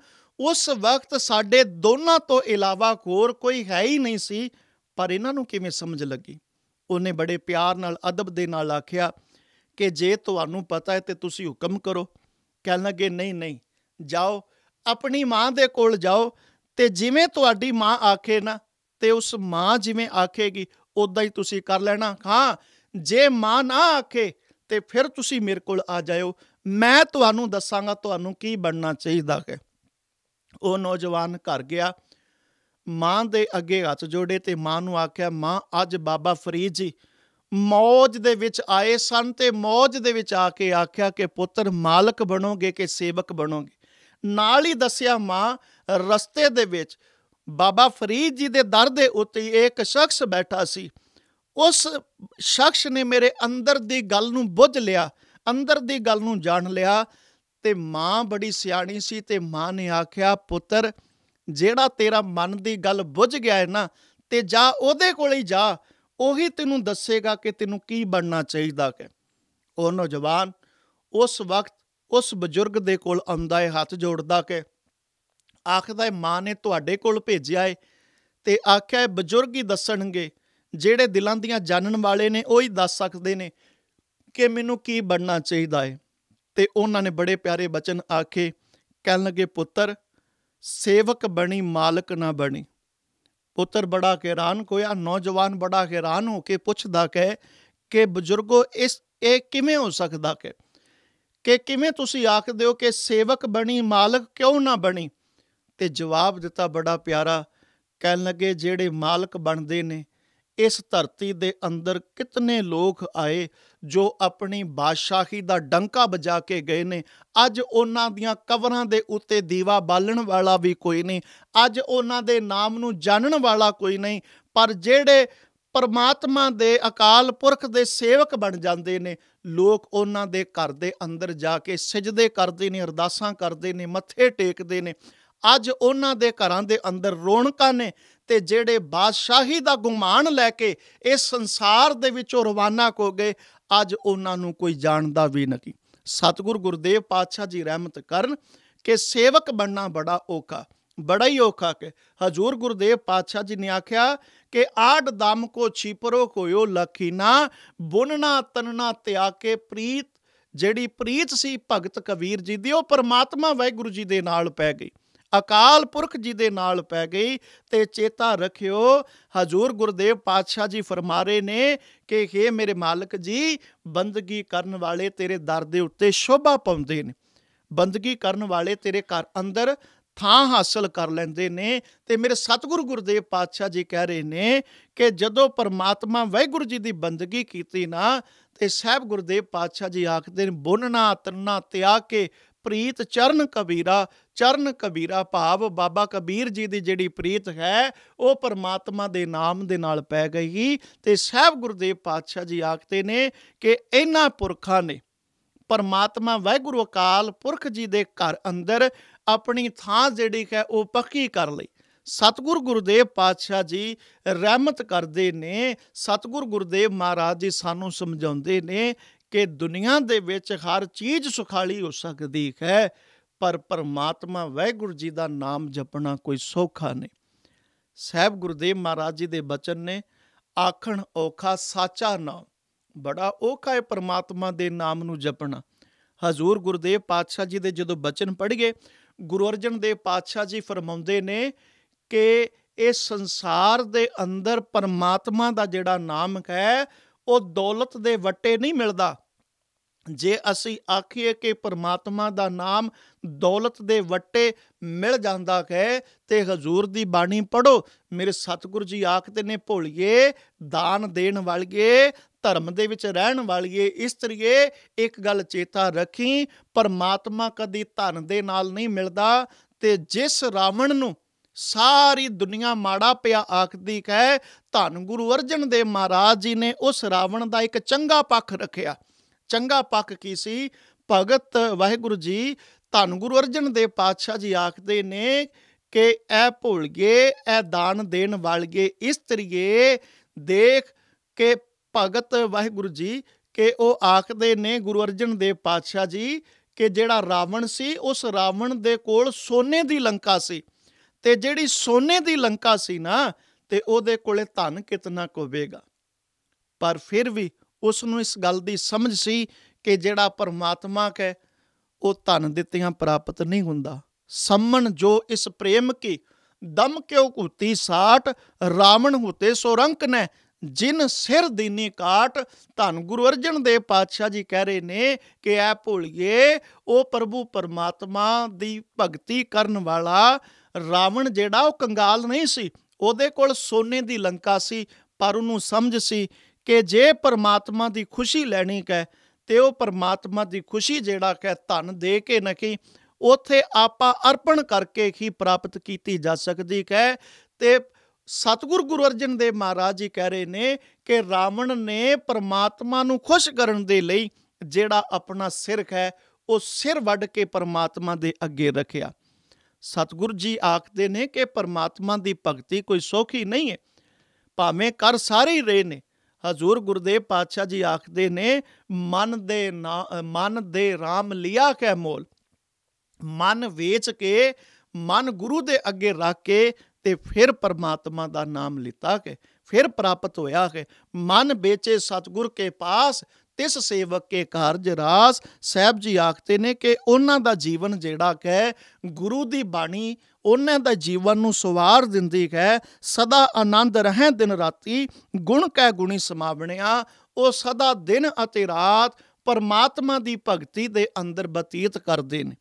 ਉਸ ਵਕਤ ਸਾਡੇ ਦੋਨਾਂ ਤੋਂ ਇਲਾਵਾ ਹੋਰ ਕੋਈ ਹੈ ਹੀ ਨਹੀਂ ਸੀ ਪਰ ਇਹਨਾਂ ਨੂੰ ਕਿਵੇਂ ਸਮਝ ਲੱਗੀ ਉਹਨੇ ਬੜੇ ਪਿਆਰ ਨਾਲ ਅਦਬ ਦੇ ਨਾਲ ਆਖਿਆ ਕਿ ਜੇ ਤੁਹਾਨੂੰ ਪਤਾ ਹੈ ਤੇ ਤੁਸੀਂ ਹੁਕਮ ਕਰੋ ਕਹਿ ਲੱਗੇ ਨਹੀਂ ਨਹੀਂ ਜਾਓ ਆਪਣੀ ਮਾਂ ਦੇ ਕੋਲ ਜਾਓ ਤੇ ਜਿਵੇਂ ਤੁਹਾਡੀ ਮਾਂ ਆਖੇ ਨਾ ਤੇ ਉਸ ਮਾਂ ਜਿਵੇਂ ਆਖੇਗੀ ਉਦਾਂ ਹੀ ਤੁਸੀਂ ਕਰ ਲੈਣਾ ਹਾਂ ਜੇ ਮਾਂ ਨਾ ਆਖੇ ਤੇ ਫਿਰ ਤੁਸੀਂ ਮੇਰੇ ਕੋਲ ਆ ਜਾਇਓ ਮੈਂ ਤੁਹਾਨੂੰ ਦੱਸਾਂਗਾ ਤੁਹਾਨੂੰ ਕੀ ਬਣਨਾ ਚਾਹੀਦਾ ਹੈ ਉਹ ਨੌਜਵਾਨ ਘਰ ਗਿਆ ਮਾਂ ਦੇ ਅੱਗੇ ਹੱਥ ਜੋੜੇ ਤੇ ਮਾਂ ਨੂੰ ਆਖਿਆ ਮਾਂ ਅੱਜ ਬਾਬਾ ਫਰੀਦ ਜੀ ਮੌਜ ਦੇ ਵਿੱਚ ਆਏ ਸਨ ਤੇ ਮੌਜ ਦੇ ਵਿੱਚ ਆ ਕੇ ਆਖਿਆ ਕਿ ਪੁੱਤਰ ਮਾਲਕ ਬਣੋਗੇ ਕਿ ਸੇਵਕ ਬਣੋਗੇ ਨਾਲ ਹੀ ਦੱਸਿਆ ਮਾਂ ਰਸਤੇ ਦੇ ਵਿੱਚ ਬਾਬਾ ਫਰੀਦ ਜੀ ਦੇ ਦਰ ਦੇ ਉੱਤੇ ਇੱਕ ਸ਼ਖਸ ਬੈਠਾ ਸੀ ਉਸ ਸ਼ਖਸ ਨੇ ਮੇਰੇ ਅੰਦਰ ਦੀ ਗੱਲ ਨੂੰ ਬੁੱਝ ਲਿਆ ਅੰਦਰ ਦੀ ਗੱਲ ਨੂੰ ਜਾਣ ਲਿਆ ਤੇ ਮਾਂ ਬੜੀ ਸਿਆਣੀ ਸੀ ਤੇ ਮਾਂ ਨੇ ਆਖਿਆ ਪੁੱਤਰ ਜਿਹੜਾ ਤੇਰਾ ਮਨ ਦੀ ਗੱਲ ਬੁੱਝ ਗਿਆ ਹੈ ਨਾ ਤੇ ਜਾ ਉਹਦੇ ਕੋਲ ਹੀ ਜਾ ਉਹੀ ਤੈਨੂੰ ਦੱਸੇਗਾ ਕਿ ਤੈਨੂੰ ਕੀ ਬਣਨਾ ਚਾਹੀਦਾ ਹੈ ਉਹ ਨੌਜਵਾਨ ਉਸ ਵਕਤ ਉਸ ਬਜ਼ੁਰਗ ਦੇ ਕੋਲ ਆਉਂਦਾ ਹੈ ਹੱਥ ਜੋੜਦਾ ਕਿ ਆਖਦਾ ਹੈ ਮਾਂ ਨੇ ਤੁਹਾਡੇ ਕੋਲ ਭੇਜਿਆ ਹੈ ਤੇ ਆਖਿਆ ਬਜ਼ੁਰਗ ਹੀ ਦੱਸਣਗੇ ਜਿਹੜੇ ਦਿਲਾਂ ਦੀਆਂ ਜਾਣਨ ਵਾਲੇ ਨੇ ਉਹ ਹੀ ਦੱਸ ਸਕਦੇ ਨੇ ਕਿ ਮੈਨੂੰ ਕੀ ਬਣਨਾ ਚਾਹੀਦਾ ਹੈ ਤੇ ਉਹਨਾਂ ਨੇ ਬੜੇ ਪਿਆਰੇ ਬਚਨ ਆਖੇ ਕਹਿਣ ਲੱਗੇ ਪੁੱਤਰ ਸੇਵਕ ਬਣੀ ਮਾਲਕ ਨਾ ਬਣੀ ਪੁੱਤਰ ਬੜਾ ਹੈਰਾਨ ਹੋਇਆ ਨੌਜਵਾਨ ਬੜਾ ਹੈਰਾਨ ਹੋ ਕੇ ਪੁੱਛਦਾ ਕਹੇ ਕਿ ਬਜ਼ੁਰਗੋ ਇਸ ਇਹ ਕਿਵੇਂ ਹੋ ਸਕਦਾ ਕਿ ਕਿ ਕਿਵੇਂ ਤੁਸੀਂ ਆਖਦੇ ਹੋ ਕਿ ਸੇਵਕ ਬਣੀ ਮਾਲਕ ਕਿਉਂ ਨਾ ਬਣੀ ਤੇ ਜਵਾਬ ਦਿੱਤਾ ਬੜਾ ਪਿਆਰਾ ਕਹਿਣ ਲੱਗੇ ਜਿਹੜੇ ਮਾਲਕ ਬਣਦੇ ਨੇ ਇਸ ਧਰਤੀ ਦੇ ਅੰਦਰ ਕਿਤਨੇ ਲੋਕ ਆਏ ਜੋ ਆਪਣੀ ਬਾਦਸ਼ਾਹੀ ਦਾ ਡੰਕਾ ਵਜਾ ਕੇ ਗਏ ਨੇ ਅੱਜ ਉਹਨਾਂ ਦੀਆਂ ਕਬਰਾਂ ਦੇ ਉੱਤੇ ਦੀਵਾ ਬਾਲਣ ਵਾਲਾ ਵੀ ਕੋਈ ਨਹੀਂ ਅੱਜ ਉਹਨਾਂ ਦੇ ਨਾਮ ਨੂੰ ਜਾਣਨ ਵਾਲਾ ਕੋਈ ਨਹੀਂ ਪਰ ਜਿਹੜੇ ਪਰਮਾਤਮਾ ਦੇ ਅਕਾਲ ਪੁਰਖ ਦੇ ਸੇਵਕ ਬਣ ਜਾਂਦੇ ਨੇ ਲੋਕ ਉਹਨਾਂ ਦੇ ਘਰ ਦੇ ਅੰਦਰ ਜਾ ਕੇ ਸਜਦੇ ਕਰਦੇ ਨੇ ਅਰਦਾਸਾਂ ਕਰਦੇ ਨੇ ਮੱਥੇ ਟੇਕਦੇ ਨੇ ਅੱਜ ਉਹਨਾਂ ਦੇ ਘਰਾਂ ਦੇ ਅੰਦਰ ਰੌਣਕਾਂ ਨੇ ਤੇ ਜਿਹੜੇ ਬਾਦਸ਼ਾਹੀ ਦਾ ਗੁਮਾਨ ਲੈ ਕੇ ਇਸ ਸੰਸਾਰ ਦੇ ਵਿੱਚੋਂ ਰਵਾਨਾ ਹੋ ਗਏ ਅੱਜ ਉਹਨਾਂ ਨੂੰ ਕੋਈ ਜਾਣਦਾ ਵੀ ਨਹੀਂ ਸਤਿਗੁਰ ਗੁਰਦੇਵ ਪਾਤਸ਼ਾਹ ਜੀ ਰਹਿਮਤ ਕਰਨ ਕਿ ਸੇਵਕ ਬਣਨਾ ਬੜਾ ਔਖਾ ਬੜਾ ਹੀ ਔਖਾ ਕਿ ਹਜੂਰ ਗੁਰਦੇਵ ਪਾਤਸ਼ਾਹ ਜੀ ਨੇ ਆਖਿਆ ਕਿ ਆੜ ਦਮ ਕੋ ਛੀਪਰੋ ਕੋਇਓ ਲਖੀਨਾ ਬੁਨਣਾ ਤਨਣਾ ਤਿਆ ਕੇ ਪ੍ਰੀਤ ਜਿਹੜੀ ਪ੍ਰੀਤ ਸੀ ਭਗਤ ਕਬੀਰ ਜੀ ਦੀ ਉਹ ਪਰਮਾਤਮਾ ਵਾਹਿਗੁਰੂ ਜੀ ਦੇ ਨਾਲ ਪੈ ਗਈ ਅਕਾਲ ਪੁਰਖ ਜੀ ਦੇ ਨਾਲ ਪੈ ਗਈ ਤੇ ਚੇਤਾ ਰੱਖਿਓ ਹਜ਼ੂਰ ਗੁਰਦੇਵ ਪਾਤਸ਼ਾਹ ਜੀ ਫਰਮਾ ਰਹੇ ਨੇ ਕਿ हे ਮੇਰੇ ਮਾਲਕ ਜੀ ਬੰਦਗੀ ਕਰਨ ਵਾਲੇ ਤੇਰੇ ਦਰ ਦੇ ਉੱਤੇ ਸ਼ੋਭਾ ਪਾਉਂਦੇ ਨੇ ਬੰਦਗੀ ਕਰਨ ਵਾਲੇ ਤੇਰੇ ਘਰ ਅੰਦਰ ਥਾਂ ਹਾਸਲ ਕਰ ਲੈਂਦੇ ਨੇ ਤੇ ਮੇਰੇ ਸਤਿਗੁਰੂ ਗੁਰਦੇਵ ਪਾਤਸ਼ਾਹ ਜੀ ਕਹਿ ਰਹੇ ਨੇ ਕਿ ਜਦੋਂ ਪਰਮਾਤਮਾ ਵਾਹਿਗੁਰੂ ਜੀ ਦੀ ਬੰਦਗੀ ਕੀਤੀ ਨਾ ਤੇ ਸਹਿਬ ਗੁਰਦੇਵ ਪਾਤਸ਼ਾਹ ਜੀ ਆਖਦੇ ਨੇ ਬੁੰਨਣਾ ਤਰਨਾ ਤਿਆਗ ਕੇ ਪ੍ਰੀਤ ਚਰਨ ਕਬੀਰਾ ਚਰਨ ਕਬੀਰਾ ਭਾਵ ਬਾਬਾ ਕਬੀਰ ਜੀ ਦੀ ਜਿਹੜੀ ਪ੍ਰੀਤ ਹੈ ਉਹ ਪਰਮਾਤਮਾ ਦੇ ਨਾਮ ਦੇ ਨਾਲ ਪੈ ਗਈ ਤੇ ਸਹਿਬ ਗੁਰਦੇਵ ਪਾਤਸ਼ਾਹ ਜੀ ਆਖਦੇ ਨੇ ਕਿ ਇਹਨਾਂ ਪੁਰਖਾਂ ਨੇ ਪਰਮਾਤਮਾ ਵਾਹਿਗੁਰੂ ਅਕਾਲ ਪੁਰਖ ਜੀ ਦੇ ਘਰ ਅੰਦਰ ਆਪਣੀ ਥਾਂ ਜਿਹੜੀ ਹੈ ਉਹ ਪੱਕੀ ਕਰ ਲਈ ਸਤਗੁਰ ਗੁਰਦੇਵ ਪਾਤਸ਼ਾਹ ਜੀ ਰਹਿਮਤ ਕਰਦੇ ਨੇ ਸਤਗੁਰ ਗੁਰਦੇਵ ਮਹਾਰਾਜ ਜੀ ਸਾਨੂੰ ਸਮਝਾਉਂਦੇ ਨੇ ਕਿ ਦੁਨੀਆ ਦੇ ਵਿੱਚ ਹਰ ਚੀਜ਼ ਸੁਖਾਲੀ ਹੋ ਸਕਦੀ ਹੈ ਪਰ ਪਰਮਾਤਮਾ ਵਾਹਿਗੁਰੂ ਜੀ ਦਾ ਨਾਮ ਜਪਣਾ ਕੋਈ ਸੌਖਾ ਨਹੀਂ ਸਹਿਬ ਗੁਰਦੇਵ ਮਹਾਰਾਜ ਜੀ ਦੇ ਬਚਨ ਨੇ ਆਖਣ ਔਖਾ ਸਾਚਾ ਨਾਮ ਬੜਾ ਔਖਾ ਹੈ ਪਰਮਾਤਮਾ ਦੇ ਨਾਮ ਨੂੰ ਜਪਣਾ ਹਜ਼ੂਰ ਗੁਰਦੇਵ ਪਾਤਸ਼ਾਹ ਜੀ ਦੇ ਜਦੋਂ ਬਚਨ ਪੜ੍ਹੀਏ ਗੁਰੂ ਅਰਜਨ ਦੇਵ ਪਾਤਸ਼ਾਹ ਜੀ ਫਰਮਾਉਂਦੇ ਨੇ ਕਿ ਇਸ ਸੰਸਾਰ ਦੇ ਅੰਦਰ ਪਰਮਾਤਮਾ ਦਾ ਜਿਹੜਾ ਨਾਮ ਹੈ ਉਹ ਦੌਲਤ ਦੇ ਵਟੇ ਨਹੀਂ ਮਿਲਦਾ ਜੇ ਅਸੀਂ ਆਖੀਏ ਕਿ ਪਰਮਾਤਮਾ ਦਾ ਨਾਮ ਦੌਲਤ ਦੇ ਵੱਟੇ ਮਿਲ ਜਾਂਦਾ ਹੈ ਤੇ ਹਜ਼ੂਰ ਦੀ ਬਾਣੀ ਪੜੋ ਮੇਰੇ ਸਤਿਗੁਰੂ ਜੀ ਆਖਦੇ ਨੇ ਭੋਲੀਏ ਦਾਨ ਦੇਣ ਵਾਲੀਏ ਧਰਮ ਦੇ ਵਿੱਚ ਰਹਿਣ ਵਾਲੀਏ ਇਸਤਰੀਏ ਇੱਕ ਗੱਲ ਚੇਤਾ ਰੱਖੀ ਪਰਮਾਤਮਾ ਕਦੀ ਧਨ ਦੇ ਨਾਲ ਨਹੀਂ ਮਿਲਦਾ ਤੇ ਜਿਸ ਰਾਵਣ ਨੂੰ ਸਾਰੀ ਦੁਨੀਆ ਮਾੜਾ ਪਿਆ ਆਖਦੀ ਹੈ ਧੰਗੁਰੂ ਗੁਰੂ ਅਰਜਨ ਦੇ ਮਹਾਰਾਜ ਜੀ ਨੇ ਉਸ ਰਾਵਣ ਦਾ ਇੱਕ ਚੰਗਾ ਪੱਖ ਰੱਖਿਆ ਚੰਗਾ ਪੱਕ ਕੀ ਸੀ ਭਗਤ ਵਾਹਿਗੁਰੂ ਜੀ ਧੰਨ ਗੁਰੂ ਅਰਜਨ ਦੇਵ ਪਾਤਸ਼ਾਹ ਜੀ ਆਖਦੇ ਨੇ ਕਿ ਐ ਭੁਲਗੇ ਐ ਦਾਨ ਦੇਣ ਵਾਲਗੇ ਇਸ ਤਰੀਏ ਦੇਖ ਕੇ ਭਗਤ ਵਾਹਿਗੁਰੂ ਜੀ ਕਿ ਉਹ ਆਖਦੇ ਨੇ ਗੁਰੂ ਅਰਜਨ ਦੇਵ ਪਾਤਸ਼ਾਹ ਜੀ ਕਿ ਜਿਹੜਾ ਰਾਵਣ ਸੀ ਉਸ ਰਾਵਣ ਦੇ ਕੋਲ ਸੋਨੇ ਦੀ ਲੰਕਾ ਸੀ ਤੇ ਜਿਹੜੀ ਸੋਨੇ ਦੀ ਲੰਕਾ ਸੀ ਨਾ ਤੇ ਉਹਦੇ ਕੋਲੇ ਧਨ ਕਿਤਨਾ ਕੋਵੇਗਾ ਪਰ ਫਿਰ ਵੀ ਉਸ ਨੂੰ ਇਸ ਗੱਲ ਦੀ ਸਮਝ ਸੀ ਕਿ ਜਿਹੜਾ ਪਰਮਾਤਮਾ ਹੈ ਉਹ ਧਨ ਦਿੱਤਿਆਂ ਪ੍ਰਾਪਤ ਨਹੀਂ ਹੁੰਦਾ ਸੰਮਣ ਜੋ ਇਸ ਪ੍ਰੇਮ ਕੀ ਦਮ ਕਿਉ ਕੁਤੀ 60 ਰਾਵਣ ਹੁਤੇ ਸੋ ਰੰਕ ਨੇ ਜਿਨ ਸਿਰ ਦੀਨੀ ਕਾਟ ਧੰ ਗੁਰੂ ਅਰਜਨ ਦੇਵ ਪਾਤਸ਼ਾਹ ਜੀ ਕਹਿ ਰਹੇ ਨੇ ਕਿ ਐ ਭੋਲੀਏ ਉਹ ਪ੍ਰਭੂ ਪਰਮਾਤਮਾ ਦੀ ਭਗਤੀ ਕਰਨ ਵਾਲਾ ਰਾਵਣ ਜਿਹੜਾ ਉਹ ਕੰਗਾਲ ਨਹੀਂ ਸੀ ਉਹਦੇ ਕੋਲ ਸੋਨੇ ਦੀ ਲੰਕਾ ਸੀ ਪਰ ਉਹਨੂੰ ਸਮਝ ਸੀ ਕਿ ਜੇ ਪਰਮਾਤਮਾ ਦੀ ਖੁਸ਼ੀ ਲੈਣੀ ਕਹੇ ਤੇ ਉਹ ਪਰਮਾਤਮਾ ਦੀ ਖੁਸ਼ੀ ਜਿਹੜਾ ਕਹੇ ਧਨ ਦੇ ਕੇ ਨਹੀਂ ਉਥੇ ਆਪਾ ਅਰਪਣ ਕਰਕੇ ਹੀ ਪ੍ਰਾਪਤ ਕੀਤੀ ਜਾ ਸਕਦੀ ਹੈ ਤੇ ਸਤਗੁਰ ਗੁਰੂ ਅਰਜਨ ਦੇਵ ਮਹਾਰਾਜ ਜੀ ਕਹਿ ਰਹੇ ਨੇ ਕਿ ਰਾਵਣ ਨੇ ਪਰਮਾਤਮਾ ਨੂੰ ਖੁਸ਼ ਕਰਨ ਦੇ ਲਈ ਜਿਹੜਾ ਆਪਣਾ ਸਿਰ ਹੈ ਉਹ ਸਿਰ ਵੱਢ ਕੇ ਪਰਮਾਤਮਾ ਦੇ ਅੱਗੇ ਰੱਖਿਆ ਸਤਗੁਰ ਜੀ ਆਖਦੇ ਨੇ ਕਿ ਪਰਮਾਤਮਾ ਦੀ ਭਗਤੀ ਕੋਈ ਸੌਖੀ ਨਹੀਂ ਹੈ ਭਾਵੇਂ ਕਰ ਸਾਰੇ ਹੀ ਰਹੇ ਨੇ ਹਜ਼ੂਰ ਗੁਰਦੇਵ ਪਾਤਸ਼ਾਹ ਜੀ ਆਖਦੇ ਨੇ ਮਨ ਦੇ ਮਨ ਦੇ RAM ਲਿਆ ਕਹਿ ਮੋਲ ਮਨ ਵੇਚ ਕੇ ਮਨ ਗੁਰੂ ਦੇ ਅੱਗੇ ਰੱਖ ਕੇ ਤੇ ਫਿਰ ਪਰਮਾਤਮਾ ਦਾ ਨਾਮ ਲਿਤਾ ਕੇ ਫਿਰ ਪ੍ਰਾਪਤ ਹੋਇਆ ਹੈ ਮਨ ਵੇਚੇ ਸਤਗੁਰ ਕੇ ਪਾਸ ਤਿਸ ਸੇਵਕ ਕੇ ਕਾਰਜ ਰਾਸ ਸਹਿਬ ਜੀ ਆਖਤੇ ਨੇ ਕਿ ਉਹਨਾਂ ਦਾ ਜੀਵਨ ਜਿਹੜਾ ਹੈ ਗੁਰੂ ਦੀ ਬਾਣੀ ਉਹਨਾਂ ਦਾ ਜੀਵਨ ਨੂੰ ਸਵਾਰ ਦਿੰਦੀ ਹੈ ਸਦਾ ਆਨੰਦ ਰਹੇ ਦਿਨ ਰਾਤੀ ਗੁਣ ਕੈ ਗੁਣੀ ਸਮਾਵਣਿਆ ਉਹ ਸਦਾ ਦਿਨ ਅਤੇ ਰਾਤ ਪਰਮਾਤਮਾ ਦੀ ਭਗਤੀ ਦੇ ਅੰਦਰ ਬਤੀਤ ਕਰਦੇ ਨੇ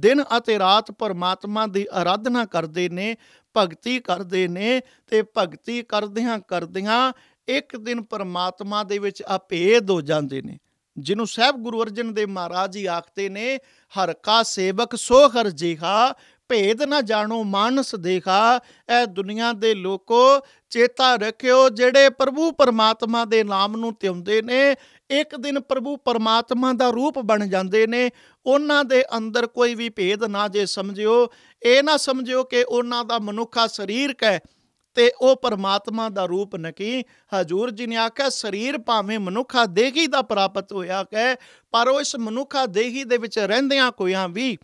ਦਿਨ ਅਤੇ ਰਾਤ ਪਰਮਾਤਮਾ ਦੀ ਅਰਾਧਨਾ ਕਰਦੇ ਨੇ ਭਗਤੀ ਕਰਦੇ ਨੇ ਤੇ ਭਗਤੀ ਕਰਦਿਆਂ ਕਰਦਿਆਂ ਇੱਕ ਦਿਨ ਪਰਮਾਤਮਾ ਦੇ ਵਿੱਚ ਅਪੇਧ ਹੋ ਜਾਂਦੇ ਨੇ ਜਿਹਨੂੰ ਸਾਹਿਬ ਗੁਰੂ ਅਰਜਨ ਦੇਵ ਮਹਾਰਾਜ ਹੀ ਆਖਦੇ ਨੇ ਹਰ ਕਾ ਸੇਵਕ ਸੋ ਹਰ ਜਿਹਾ ਭੇਦ ਨਾ ਜਾਣੋ ਮਾਨਸ ਦੇਖਾ ਇਹ ਦੁਨੀਆ ਦੇ ਲੋਕੋ ਚੇਤਾ ਰੱਖਿਓ ਜਿਹੜੇ ਪ੍ਰਭੂ ਪਰਮਾਤਮਾ ਦੇ ਨਾਮ ਨੂੰ ਧਿਉਂਦੇ ਨੇ ਇੱਕ ਦਿਨ ਪ੍ਰਭੂ ਪਰਮਾਤਮਾ ਦਾ ਰੂਪ ਬਣ ਜਾਂਦੇ ਨੇ ਉਹਨਾਂ ਦੇ ਅੰਦਰ ਕੋਈ ਵੀ ਭੇਦ ਨਾ ਜੇ ਸਮਝਿਓ ਇਹ ਨਾ ਸਮਝਿਓ ਕਿ ਉਹਨਾਂ ਦਾ ਮਨੁੱਖਾ ਸਰੀਰ ਕਹਿ ਤੇ ਉਹ ਪਰਮਾਤਮਾ ਦਾ ਰੂਪ ਨਕੀ ਹਜੂਰ ਜੀ ਨੇ ਆਖਿਆ ਸਰੀਰ ਭਾਵੇਂ ਮਨੁੱਖਾ ਦੇਹੀ ਦਾ ਪ੍ਰਾਪਤ ਹੋਇਆ ਕਹ ਪਰ ਉਹ ਇਸ ਮਨੁੱਖਾ ਦੇਹੀ ਦੇ ਵਿੱਚ ਰਹਿੰਦਿਆਂ ਕੋਈਆਂ ਵੀ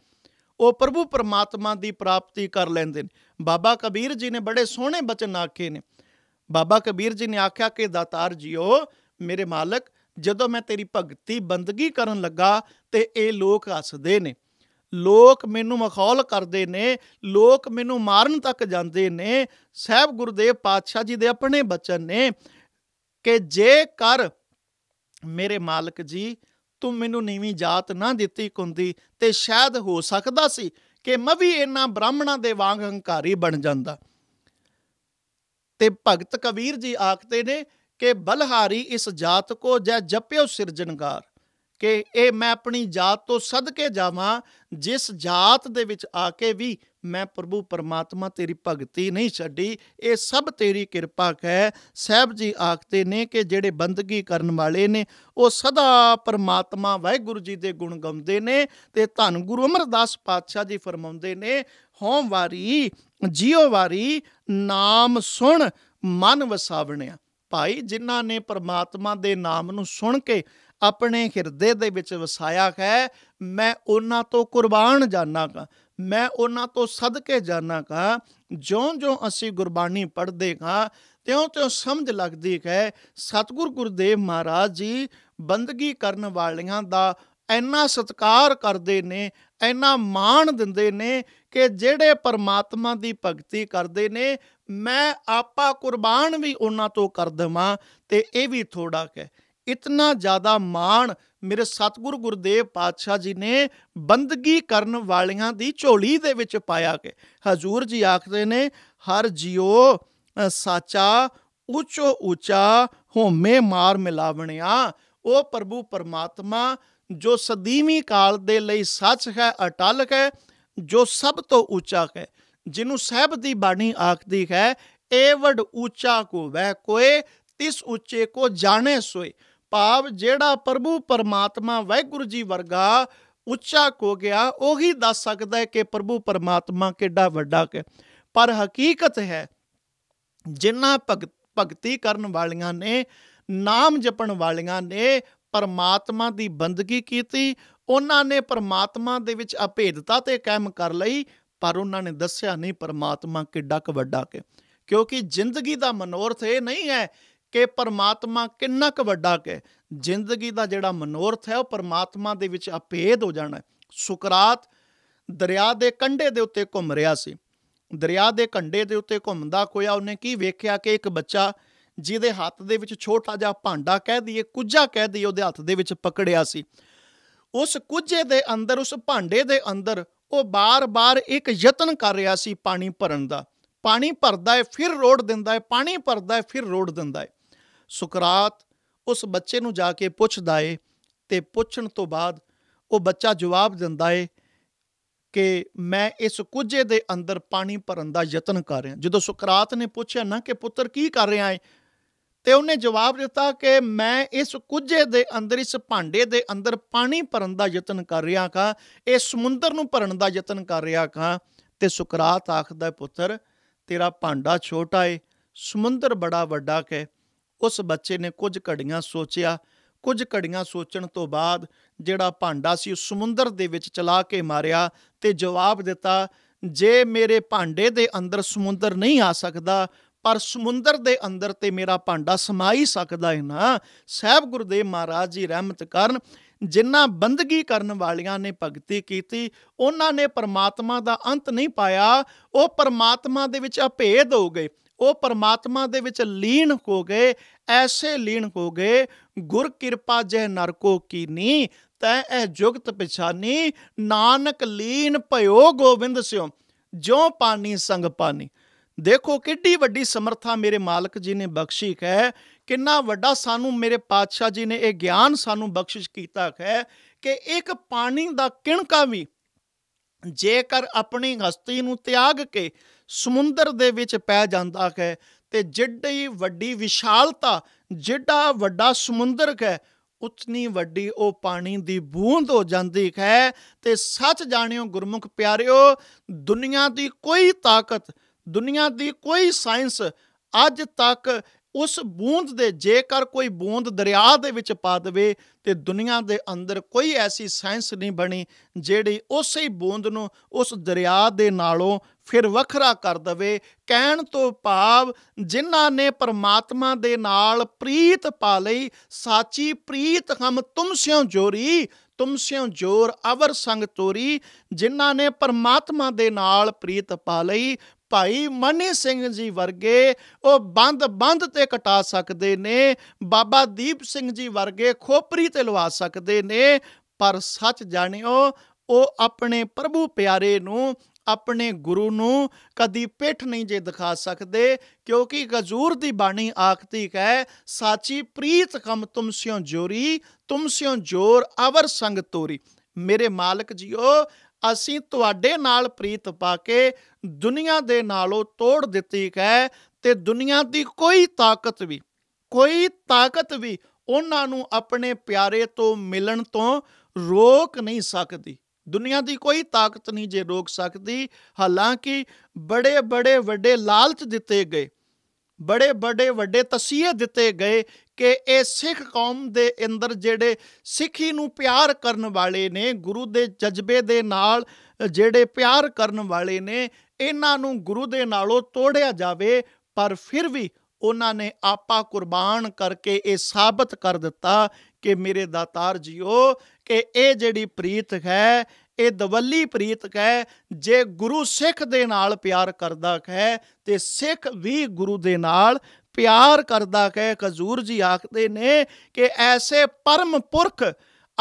ਉਹ ਪ੍ਰਭੂ ਪਰਮਾਤਮਾ ਦੀ ਪ੍ਰਾਪਤੀ ਕਰ ਲੈਂਦੇ ਨੇ ਬਾਬਾ ਕਬੀਰ ਜੀ ਨੇ ਬੜੇ ਸੋਹਣੇ ਬਚਨ ਆਖੇ ਨੇ ਬਾਬਾ ਕਬੀਰ ਜੀ ਨੇ ਆਖਿਆ ਕਿ ਦਾਤਾਰ ਜੀਓ ਮੇਰੇ ਮਾਲਕ ਜਦੋਂ ਮੈਂ ਤੇਰੀ ਭਗਤੀ ਬੰਦਗੀ ਕਰਨ ਲੱਗਾ ਤੇ ਇਹ ਲੋਕ ਹੱਸਦੇ ਨੇ ਲੋਕ ਮੈਨੂੰ ਮਖੌਲ ਕਰਦੇ ਨੇ ਲੋਕ ਮੈਨੂੰ ਮਾਰਨ ਤੱਕ ਜਾਂਦੇ ਨੇ ਸਹਿਬ ਗੁਰਦੇਵ ਪਾਤਸ਼ਾਹ ਜੀ ਦੇ ਆਪਣੇ ਬਚਨ ਨੇ ਕਿ ਜੇ ਕਰ ਮੇਰੇ ਮਾਲਕ ਜੀ ਤੂੰ ਮੈਨੂੰ ਨੀਵੀਂ ਜਾਤ ਨਾ ਦਿੱਤੀ ਕੁੰਦੀ ਤੇ ਸ਼ਾਇਦ ਹੋ ਸਕਦਾ ਸੀ ਕਿ ਮੈਂ ਵੀ ਇਹਨਾਂ ਬ੍ਰਾਹਮਣਾਂ ਦੇ ਵਾਂਗ ਹੰਕਾਰੀ ਬਣ ਜਾਂਦਾ ਤੇ ਭਗਤ ਕਬੀਰ ਜੀ ਆਖਦੇ ਨੇ ਕਿ ਬਲਹਾਰੀ ਇਸ ਜਾਤ ਕੋ ਜੈ ਜਪਿਓ ਸਿਰਜਣਗਾਰ ਕਿ ਇਹ ਮੈਂ ਆਪਣੀ ਜਾਤ ਤੋਂ ਸਦਕੇ ਜਾਵਾਂ ਜਿਸ ਜਾਤ ਦੇ ਵਿੱਚ ਆ ਕੇ ਵੀ ਮੈਂ ਪ੍ਰਭੂ ਪਰਮਾਤਮਾ ਤੇਰੀ ਭਗਤੀ ਨਹੀਂ ਛੱਡੀ ਇਹ ਸਭ ਤੇਰੀ ਕਿਰਪਾ ਹੈ ਸਹਿਬ ਜੀ ਆਖਦੇ ਨੇ ਕਿ ਜਿਹੜੇ ਬੰਦਗੀ ਕਰਨ ਵਾਲੇ ਨੇ ਉਹ ਸਦਾ ਪਰਮਾਤਮਾ ਵਾਹਿਗੁਰੂ ਜੀ ਦੇ ਗੁਣ ਗਾਉਂਦੇ ਨੇ ਤੇ ਧੰਨ ਗੁਰੂ ਅਮਰਦਾਸ ਪਾਤਸ਼ਾਹ ਜੀ ਫਰਮਾਉਂਦੇ ਨੇ ਹੋਮ ਵਾਰੀ ਜੀਓ ਵਾਰੀ ਨਾਮ ਸੁਣ ਮਨ ਵਸਾਵਣਿਆ ਭਾਈ ਜਿਨ੍ਹਾਂ ਨੇ ਪਰਮਾਤਮਾ ਦੇ ਨਾਮ ਨੂੰ ਸੁਣ ਕੇ ਆਪਣੇ ਹਿਰਦੇ ਦੇ ਵਿੱਚ ਵਸਾਇਆ ਹੈ ਮੈਂ ਉਹਨਾਂ ਤੋਂ ਕੁਰਬਾਨ ਕਾ ਮੈਂ ਉਹਨਾਂ ਤੋਂ ਸਦਕੇ ਕਾ ਜਿਉਂ-ਜਿਉਂ ਅਸੀਂ ਗੁਰਬਾਣੀ ਪੜ੍ਹਦੇ ਹਾਂ ਤਿਉਂ-ਤਿਉਂ ਸਮਝ ਲੱਗਦੀ ਹੈ ਸਤਗੁਰ ਗੁਰਦੇਵ ਮਹਾਰਾਜ ਜੀ ਬੰਦਗੀ ਕਰਨ ਵਾਲਿਆਂ ਦਾ ਇੰਨਾ ਸਤਕਾਰ ਕਰਦੇ ਨੇ ਇੰਨਾ ਮਾਣ ਦਿੰਦੇ ਨੇ ਕਿ ਜਿਹੜੇ ਪਰਮਾਤਮਾ ਦੀ ਭਗਤੀ ਕਰਦੇ ਨੇ ਮੈਂ ਆਪਾ ਕੁਰਬਾਨ ਵੀ ਉਹਨਾਂ ਤੋਂ ਕਰ ਦਵਾਂ ਤੇ ਇਹ ਵੀ ਥੋੜਾ ਹੈ ਇਤਨਾ ਜ਼ਿਆਦਾ ਮਾਣ ਮੇਰੇ ਸਤਿਗੁਰ ਗੁਰਦੇਵ ਪਾਤਸ਼ਾਹ ਜੀ ਨੇ ਬੰਦਗੀ ਕਰਨ ਵਾਲਿਆਂ ਦੀ ਝੋਲੀ ਦੇ ਵਿੱਚ ਪਾਇਆ ਕਿ ਹਜ਼ੂਰ ਜੀ ਆਖਦੇ ਨੇ ਹਰ ਜਿਉ ਸਾਚਾ ਉੱਚੋ ਉੱਚਾ ਹੋਮੇ ਮਾਰ ਮਿਲਾਵਣਿਆ ਉਹ ਪ੍ਰਭੂ ਪਰਮਾਤਮਾ ਜੋ ਸਦੀਵੀ ਕਾਲ ਦੇ ਲਈ ਸੱਚ ਹੈ ਅਟਲ ਹੈ ਜੋ ਸਭ ਤੋਂ ਉੱਚਾ ਹੈ ਜਿਹਨੂੰ ਸਹਿਬ ਦੀ ਬਾਣੀ ਆਖਦੀ ਹੈ ਏਵੜ ਉੱਚਾ ਕੋ ਵਹਿ ਕੋਏ ਤਿਸ ਉੱਚੇ ਕੋ ਜਾਣੇ ਸੋਏ ਭਾਵ ਜਿਹੜਾ ਪ੍ਰਭੂ ਪਰਮਾਤਮਾ ਵਾਹਿਗੁਰੂ ਜੀ ਵਰਗਾ ਉੱਚਾ ਕੋ ਗਿਆ ਉਹੀ ਦੱਸ ਸਕਦਾ ਹੈ ਕਿ ਪ੍ਰਭੂ ਪਰਮਾਤਮਾ ਕਿੱਡਾ ਵੱਡਾ ਹੈ ਪਰ ਹਕੀਕਤ ਹੈ ਜਿਨ੍ਹਾਂ ਭਗਤੀ ਕਰਨ ਵਾਲੀਆਂ ਨੇ ਨਾਮ ਜਪਣ ਵਾਲੀਆਂ ਨੇ ਪਰਮਾਤਮਾ ਦੀ ਬੰਦਗੀ ਕੀਤੀ ਉਹਨਾਂ ਨੇ ਪਰਮਾਤਮਾ ਦੇ ਵਿੱਚ ਅਭੇਦਤਾ ਤੇ ਕਾਇਮ ਕਰ ਲਈ ਪਰ ਉਹਨਾਂ ਨੇ ਦੱਸਿਆ ਨਹੀਂ ਪਰਮਾਤਮਾ ਕਿੱਡਾ ਵੱਡਾ ਕਿ ਕਿਉਂਕਿ ਜ਼ਿੰਦਗੀ ਦਾ ਮਨੋਰਥ ਇਹ ਨਹੀਂ ਹੈ ਕਿ ਪਰਮਾਤਮਾ ਕਿੰਨਾ ਕੁ ਵੱਡਾ ਹੈ ਜ਼ਿੰਦਗੀ ਦਾ ਜਿਹੜਾ ਮਨੋਰਥ ਹੈ ਉਹ ਪਰਮਾਤਮਾ ਦੇ ਵਿੱਚ ਅਪੇਧ ਹੋ ਜਾਣਾ ਸੁਕਰਾਤ ਦਰਿਆ ਦੇ ਕੰਢੇ ਦੇ ਉੱਤੇ ਘੁੰਮ ਰਿਹਾ ਸੀ ਦਰਿਆ ਦੇ ਕੰਢੇ ਦੇ ਉੱਤੇ ਘੁੰਮਦਾ ਕੋਇਆ ਉਹਨੇ ਕੀ ਵੇਖਿਆ ਕਿ ਇੱਕ ਬੱਚਾ ਜਿਹਦੇ ਹੱਥ ਦੇ ਵਿੱਚ ਛੋਟਾ ਜਿਹਾ ਭਾਂਡਾ ਕਹਿ ਦਈਏ ਕੁੱਜਾ ਕਹਿ ਦਈਏ ਉਹਦੇ ਹੱਥ ਦੇ ਵਿੱਚ ਪਕੜਿਆ ਸੀ ਉਸ ਕੁੱਜੇ ਦੇ ਅੰਦਰ ਉਸ ਭਾਂਡੇ ਦੇ ਅੰਦਰ ਉਹ ਬਾਰ-ਬਾਰ ਇੱਕ ਯਤਨ ਕਰ ਰਿਹਾ ਸੀ ਪਾਣੀ ਭਰਨ ਦਾ ਪਾਣੀ ਭਰਦਾ ਹੈ ਫਿਰ ਰੋੜ ਦਿੰਦਾ ਹੈ ਪਾਣੀ ਭਰਦਾ ਹੈ ਫਿਰ ਰੋੜ ਦਿੰਦਾ ਹੈ ਸੁਕਰਾਤ ਉਸ ਬੱਚੇ ਨੂੰ ਜਾ ਕੇ ਪੁੱਛਦਾ ਏ ਤੇ ਪੁੱਛਣ ਤੋਂ ਬਾਅਦ ਉਹ ਬੱਚਾ ਜਵਾਬ ਦਿੰਦਾ ਏ ਕਿ ਮੈਂ ਇਸ ਕੁਝੇ ਦੇ ਅੰਦਰ ਪਾਣੀ ਭਰਨ ਦਾ ਯਤਨ ਕਰ ਰਿਹਾ ਜਦੋਂ ਸੁਕਰਾਤ ਨੇ ਪੁੱਛਿਆ ਨਾ ਕਿ ਪੁੱਤਰ ਕੀ ਕਰ ਰਿਹਾ ਏ ਤੇ ਉਹਨੇ ਜਵਾਬ ਦਿੱਤਾ ਕਿ ਮੈਂ ਇਸ ਕੁਝੇ ਦੇ ਅੰਦਰ ਇਸ ਭਾਂਡੇ ਦੇ ਅੰਦਰ ਪਾਣੀ ਭਰਨ ਦਾ ਯਤਨ ਕਰ ਰਿਹਾ ਕਾ ਇਹ ਸਮੁੰਦਰ ਨੂੰ ਭਰਨ ਦਾ ਯਤਨ ਕਰ ਰਿਹਾ ਕਾ ਤੇ ਸੁਕਰਾਤ ਆਖਦਾ ਪੁੱਤਰ ਤੇਰਾ ਭਾਂਡਾ ਛੋਟਾ ਏ ਸਮੁੰਦਰ ਬੜਾ ਵੱਡਾ ਕੇ ਉਸ ਬੱਚੇ ਨੇ ਕੁਝ ਘੜੀਆਂ ਸੋਚਿਆ ਕੁਝ ਘੜੀਆਂ ਸੋਚਣ ਤੋਂ ਬਾਅਦ ਜਿਹੜਾ ਭਾਂਡਾ ਸੀ ਉਸ ਸਮੁੰਦਰ ਦੇ ਵਿੱਚ ਚਲਾ ਕੇ ਮਾਰਿਆ ਤੇ ਜਵਾਬ ਦਿੱਤਾ ਜੇ ਮੇਰੇ ਭਾਂਡੇ ਦੇ ਅੰਦਰ ਸਮੁੰਦਰ ਨਹੀਂ ਆ ਸਕਦਾ ਪਰ ਸਮੁੰਦਰ ਦੇ ਅੰਦਰ ਤੇ ਮੇਰਾ ਭਾਂਡਾ ਸਮਾ ਹੀ ਸਕਦਾ ਹੈ ਨਾ ਸਹਿਬ ਗੁਰਦੇਵ ਮਹਾਰਾਜ ਜੀ ਰਹਿਮਤ ਕਰਨ ਜਿਨ੍ਹਾਂ ਬੰਦਗੀ ਕਰਨ ਵਾਲਿਆਂ ਨੇ ਭਗਤੀ ਕੀਤੀ ਉਹਨਾਂ ਨੇ ਪਰਮਾਤਮਾ ਦਾ ਅੰਤ ਨਹੀਂ ਪਾਇਆ ਉਹ ਪਰਮਾਤਮਾ ਦੇ ਵਿੱਚ ਅਭੇਦ ਹੋ ਗਏ ਉਹ ਪਰਮਾਤਮਾ ਦੇ ਵਿੱਚ ਲੀਨ ਹੋ ਗਏ ਐਸੇ ਲੀਨ ਹੋ ਗਏ ਗੁਰ ਕਿਰਪਾ ਜੈ ਨਰਕੋ ਕੀਨੀ ਤੈ ਇਹ ਜੁਗਤ ਪਛਾਨੀ ਨਾਨਕ ਲੀਨ ਭਇਓ ਗੋਬਿੰਦ ਸਿਓ ਜੋ ਪਾਣੀ ਸੰਗ ਪਾਣੀ ਦੇਖੋ ਕਿੱਡੀ ਵੱਡੀ ਸਮਰੱਥਾ ਮੇਰੇ ਮਾਲਕ ਜੀ ਨੇ ਬਖਸ਼ੀ ਹੈ ਕਿੰਨਾ ਵੱਡਾ ਸਾਨੂੰ ਮੇਰੇ ਪਾਤਸ਼ਾਹ ਜੀ ਨੇ ਇਹ ਗਿਆਨ ਸਾਨੂੰ ਬਖਸ਼ਿਸ਼ ਕੀਤਾ ਹੈ ਕਿ ਇੱਕ ਪਾਣੀ ਦਾ ਕਿਣਕਾ ਵੀ ਜੇਕਰ ਆਪਣੀ ਹਸਤੀ ਨੂੰ ਤਿਆਗ ਕੇ ਸਮੁੰਦਰ ਦੇ ਵਿੱਚ ਪੈ ਜਾਂਦਾ ਹੈ ਤੇ ਜਿੱਡੀ ਵੱਡੀ ਵਿਸ਼ਾਲਤਾ ਜਿੱਡਾ ਵੱਡਾ ਸਮੁੰਦਰ ਹੈ ਉਤਨੀ ਵੱਡੀ ਉਹ ਪਾਣੀ ਦੀ ਬੂੰਦ ਹੋ ਜਾਂਦੀ ਹੈ ਤੇ ਸੱਚ ਜਾਣਿਓ ਗੁਰਮੁਖ ਪਿਆਰਿਓ ਦੁਨੀਆ ਦੀ ਕੋਈ ਤਾਕਤ ਦੁਨੀਆ ਦੀ ਕੋਈ ਸਾਇੰਸ ਅੱਜ ਤੱਕ ਉਸ ਬੂੰਦ ਦੇ ਜੇਕਰ ਕੋਈ ਬੂੰਦ ਦਰਿਆ ਦੇ ਵਿੱਚ ਪਾ ਦੇਵੇ ਤੇ ਦੁਨੀਆ ਦੇ ਅੰਦਰ ਕੋਈ ਐਸੀ ਸਾਇੰਸ ਨਹੀਂ ਬਣੀ ਜਿਹੜੀ ਉਸੇ ਬੂੰਦ ਨੂੰ ਉਸ ਦਰਿਆ ਦੇ ਨਾਲੋਂ ਫਿਰ ਵੱਖਰਾ ਕਰ ਦਵੇ ਕਹਿਣ ਤੋਂ ਭਾਵ ਜਿਨ੍ਹਾਂ ਨੇ ਪਰਮਾਤਮਾ ਦੇ ਨਾਲ ਪ੍ਰੀਤ ਪਾ ਲਈ ਸਾਚੀ ਪ੍ਰੀਤ ਹਮ ਤੁਮਸਿਓ ਜੋਰੀ ਤੁਮਸਿਓ ਜੋਰ ਅਵਰ ਸੰਗ ਤੋਰੀ ਜਿਨ੍ਹਾਂ ਨੇ ਪਰਮਾਤਮਾ ਦੇ ਨਾਲ ਪ੍ਰੀਤ ਪਾ ਲਈ ਭਾਈ ਮਨੀ ਸਿੰਘ ਜੀ ਵਰਗੇ ਉਹ ਬੰਦ ਬੰਦ ਤੇ ਕਟਾ ਸਕਦੇ ਨੇ ਬਾਬਾ ਦੀਪ ਸਿੰਘ ਜੀ ਵਰਗੇ ਖੋਪਰੀ ਤੇ ਲਵਾ ਸਕਦੇ ਨੇ ਪਰ ਸੱਚ ਜਾਣਿਓ ਉਹ ਆਪਣੇ ਪ੍ਰਭੂ ਪਿਆਰੇ ਨੂੰ ਆਪਣੇ ਗੁਰੂ ਨੂੰ ਕਦੀ ਪਿੱਠ ਨਹੀਂ ਜੇ ਦਿਖਾ ਸਕਦੇ ਕਿਉਂਕਿ ਗਜ਼ੂਰ ਦੀ ਬਾਣੀ ਆਖਦੀ ਹੈ ਸਾਚੀ ਪ੍ਰੀਤ ਕਮ ਤੁਮ ਸਿਓ ਜੋਰੀ ਤੁਮ ਸਿਓ ਜੋਰ ਅਵਰ ਸੰਗ ਤੋਰੀ ਮੇਰੇ ਮਾਲਕ ਜੀਓ ਅਸੀਂ ਤੁਹਾਡੇ ਨਾਲ ਪ੍ਰੀਤ ਪਾ ਕੇ ਦੁਨੀਆ ਦੇ ਨਾਲੋਂ ਤੋੜ ਦਿੱਤੀ ਹੈ ਤੇ ਦੁਨੀਆ ਦੀ ਕੋਈ ਤਾਕਤ ਵੀ ਕੋਈ ਤਾਕਤ ਵੀ ਉਹਨਾਂ ਨੂੰ ਆਪਣੇ ਪਿਆਰੇ ਤੋਂ ਮਿਲਣ ਤੋਂ ਰੋਕ ਨਹੀਂ ਸਕਦੀ ਦੁਨੀਆ ਦੀ ਕੋਈ ਤਾਕਤ ਨਹੀਂ ਜੇ ਰੋਕ ਸਕਦੀ ਹਾਲਾਂਕਿ ਬੜੇ ਬੜੇ ਵੱਡੇ ਲਾਲਚ ਦਿੱਤੇ ਗਏ ਬੜੇ ਬੜੇ ਵੱਡੇ ਤਸੀਹੇ ਦਿੱਤੇ ਗਏ ਕਿ ਇਹ ਸਿੱਖ ਕੌਮ ਦੇ ਅੰਦਰ ਜਿਹੜੇ ਸਿੱਖੀ ਨੂੰ ਪਿਆਰ ਕਰਨ ਵਾਲੇ ਨੇ ਗੁਰੂ ਦੇ ਜਜ਼ਬੇ ਦੇ ਨਾਲ ਜਿਹੜੇ ਪਿਆਰ ਕਰਨ ਵਾਲੇ ਨੇ ਇਹਨਾਂ ਨੂੰ ਗੁਰੂ ਦੇ ਨਾਲੋਂ ਤੋੜਿਆ ਜਾਵੇ ਪਰ ਫਿਰ ਵੀ ਉਹਨਾਂ ਨੇ ਆਪਾ ਕੁਰਬਾਨ ਕਰਕੇ ਇਹ ਸਾਬਤ ਕਰ ਦਿੱਤਾ ਕਿ ਮੇਰੇ ਦਾਤਾਰ ਜੀਓ ਕਿ ਇਹ ਜਿਹੜੀ ਪ੍ਰੀਤ ਹੈ ਇਹ ਦਵੱਲੀ ਪ੍ਰੀਤ ਹੈ ਜੇ ਗੁਰੂ ਸਿੱਖ ਦੇ ਨਾਲ ਪਿਆਰ ਕਰਦਾ ਹੈ ਤੇ ਸਿੱਖ ਵੀ ਗੁਰੂ ਦੇ ਨਾਲ ਪਿਆਰ ਕਰਦਾ ਕਹਿ ਕਜ਼ੂਰ ਜੀ ਆਖਦੇ ਨੇ ਕਿ ਐਸੇ ਪਰਮ ਪੁਰਖ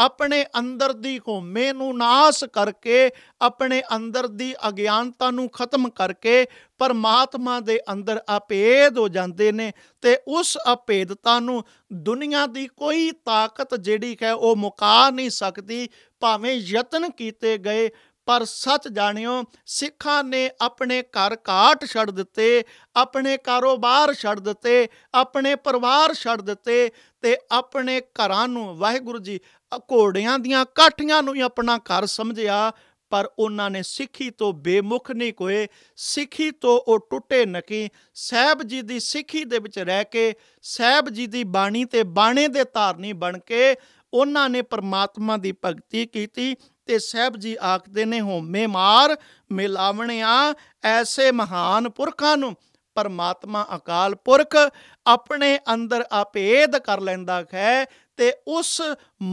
ਆਪਣੇ ਅੰਦਰ ਦੀ ਹੋਮੇ ਨੂੰ ਨਾਸ ਕਰਕੇ ਆਪਣੇ ਅੰਦਰ ਦੀ ਅਗਿਆਨਤਾ ਨੂੰ ਖਤਮ ਕਰਕੇ ਪਰਮਾਤਮਾ ਦੇ ਅੰਦਰ ਅਪੇਦ ਹੋ ਜਾਂਦੇ ਨੇ ਤੇ ਉਸ ਅਪੇਦਤਾ ਨੂੰ ਦੁਨੀਆ ਦੀ ਕੋਈ ਤਾਕਤ ਜਿਹੜੀ ਹੈ ਉਹ ਮੁਕਾ ਨਹੀਂ ਸਕਦੀ ਭਾਵੇਂ ਯਤਨ ਕੀਤੇ ਗਏ ਪਰ ਸੱਚ ਜਾਣਿਓ ਸਿੱਖਾਂ ਨੇ ਆਪਣੇ ਘਰ ਕਾਟ ਛੱਡ ਦਿੱਤੇ ਆਪਣੇ ਕਾਰੋਬਾਰ ਛੱਡ ਦਿੱਤੇ ਆਪਣੇ ਪਰਿਵਾਰ ਛੱਡ ਦਿੱਤੇ ਤੇ ਆਪਣੇ ਘਰਾਂ ਨੂੰ ਵਾਹਿਗੁਰੂ ਜੀ ਘੋੜਿਆਂ ਦੀਆਂ ਕਾਠੀਆਂ ਨੂੰ ਹੀ ਆਪਣਾ ਘਰ ਸਮਝਿਆ ਪਰ ਉਹਨਾਂ ਨੇ ਸਿੱਖੀ ਤੋਂ ਬੇਮੁਖ ਨਹੀਂ ਕੋਏ ਸਿੱਖੀ ਤੋਂ ਉਹ ਟੁੱਟੇ ਨਕੀ ਸਹਿਬ ਜੀ ਦੀ ਸਿੱਖੀ ਦੇ ਵਿੱਚ ਰਹਿ ਕੇ ਸਹਿਬ ਜੀ ਦੀ ਬਾਣੀ ਤੇ ਬਾਣੇ ਦੇ ਧਾਰਨੀ ਬਣ ਕੇ ਉਹਨਾਂ ਨੇ ਪਰਮਾਤਮਾ ਦੀ ਭਗਤੀ ਕੀਤੀ ਤੇ ਸਹਿਬ ਜੀ ਆਖਦੇ ਨੇ ਹੋਮੇ ਮਾਰ ਮਿਲਾਵਣਿਆ ਐਸੇ ਮਹਾਨ ਪੁਰਖਾਂ ਨੂੰ ਪਰਮਾਤਮਾ ਅਕਾਲ ਪੁਰਖ ਆਪਣੇ ਅੰਦਰ ਆਪੇਦ ਕਰ ਲੈਂਦਾ ਹੈ ਤੇ ਉਸ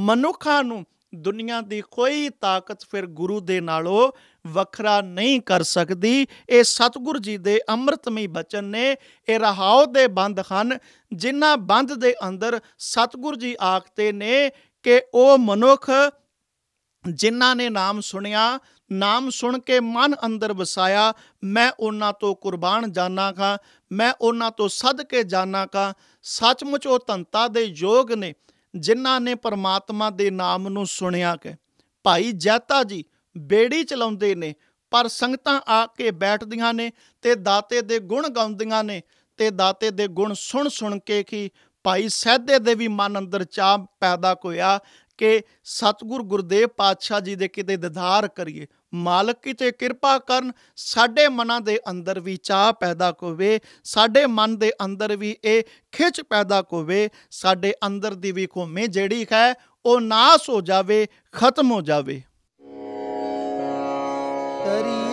ਮਨੁੱਖਾਂ ਨੂੰ ਦੁਨੀਆ ਦੀ ਕੋਈ ਤਾਕਤ ਫਿਰ ਗੁਰੂ ਦੇ ਨਾਲੋਂ ਵੱਖਰਾ ਨਹੀਂ ਕਰ ਸਕਦੀ ਇਹ ਸਤਿਗੁਰ ਜੀ ਦੇ ਅੰਮ੍ਰਿਤਮਈ ਬਚਨ ਨੇ ਇਹ ਰਹਾਉ ਦੇ ਬੰਦ ਹਨ ਜਿਨ੍ਹਾਂ ਬੰਦ ਦੇ ਅੰਦਰ ਸਤਿਗੁਰ ਜੀ ਆਖਤੇ ਨੇ ਕਿ ਉਹ ਮਨੁੱਖ ਜਿਨ੍ਹਾਂ ਨੇ ਨਾਮ ਸੁਣਿਆ ਨਾਮ ਸੁਣ ਕੇ ਮਨ ਅੰਦਰ ਵਸਾਇਆ ਮੈਂ ਉਹਨਾਂ ਤੋਂ ਕੁਰਬਾਨ ਕਾ ਮੈਂ ਉਹਨਾਂ ਤੋਂ ਜਾਨਾਂ ਕਾ ਸੱਚਮੁੱਚ ਉਹ ਤੰਤਾ ਦੇ ਯੋਗ ਨੇ ਜਿਨ੍ਹਾਂ ਨੇ ਪਰਮਾਤਮਾ ਦੇ ਨਾਮ ਨੂੰ ਸੁਣਿਆ ਕਿ ਭਾਈ ਜੈਤਾ ਜੀ ਬੇੜੀ ਚਲਾਉਂਦੇ ਨੇ ਪਰ ਸੰਗਤਾਂ ਆ ਕੇ ਬੈਠਦੀਆਂ ਨੇ ਤੇ ਦਾਤੇ ਦੇ ਗੁਣ ਗਾਉਂਦੀਆਂ ਨੇ ਤੇ ਦਾਤੇ ਦੇ ਗੁਣ ਸੁਣ ਸੁਣ ਕੇ ਕੀ ਭਾਈ ਸਹਦੇ ਦੇ ਵੀ ਮਨ ਅੰਦਰ ਚਾਹ ਪੈਦਾ ਹੋਇਆ ਕਿ ਸਤਗੁਰ ਗੁਰਦੇਵ ਪਾਤਸ਼ਾਹ ਜੀ ਦੇ ਕਿਤੇ ਦਿਦਾਰ ਕਰੀਏ ਮਾਲਕ ਕਿਤੇ ਕਿਰਪਾ ਕਰਨ ਸਾਡੇ ਮਨਾਂ ਦੇ ਅੰਦਰ ਵੀ ਚਾਹ ਪੈਦਾ ਹੋਵੇ ਸਾਡੇ ਮਨ ਦੇ ਅੰਦਰ ਵੀ ਇਹ ਖਿੱਚ ਪੈਦਾ ਹੋਵੇ ਸਾਡੇ ਅੰਦਰ ਦੀ ਵੀ ਖੋਮੇ ਜਿਹੜੀ ਹੈ ਉਹ ਨਾਸ ਹੋ ਜਾਵੇ ਖਤਮ ਹੋ ਜਾਵੇ ਤਰੀ